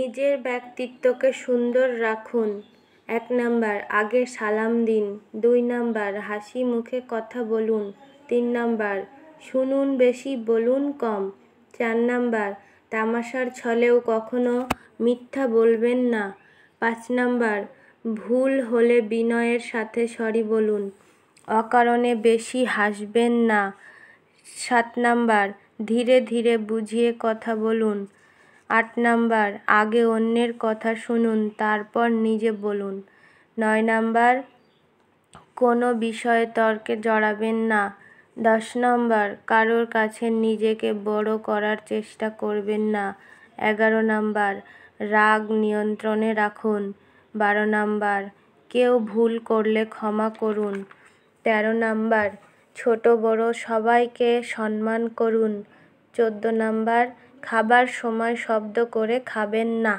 নিজের ব্যক্তিত্বকে সুন্দর রাখুন এক নাম্বার আগে সালাম দিন দুই নাম্বার হাসি মুখে কথা বলুন তিন নাম্বার শুনুন বেশি বলুন কম চার নাম্বার তামাশার ছলেও কখনো মিথ্যা বলবেন না পাঁচ নাম্বার ভুল হলে বিনয়ের সাথে সরি বলুন অকারণে বেশি হাসবেন না সাত নাম্বার ধীরে ধীরে বুঝিয়ে কথা বলুন আট নাম্বার আগে অন্যের কথা শুনুন তারপর নিজে বলুন নয় নাম্বার কোনো বিষয়ে তর্কে জড়াবেন না দশ নম্বর কারোর কাছে নিজেকে বড় করার চেষ্টা করবেন না এগারো নাম্বার রাগ নিয়ন্ত্রণে রাখুন বারো নাম্বার কেউ ভুল করলে ক্ষমা করুন তেরো নাম্বার ছোট বড় সবাইকে সম্মান করুন চোদ্দ নাম্বার খাবার সময় শব্দ করে খাবেন না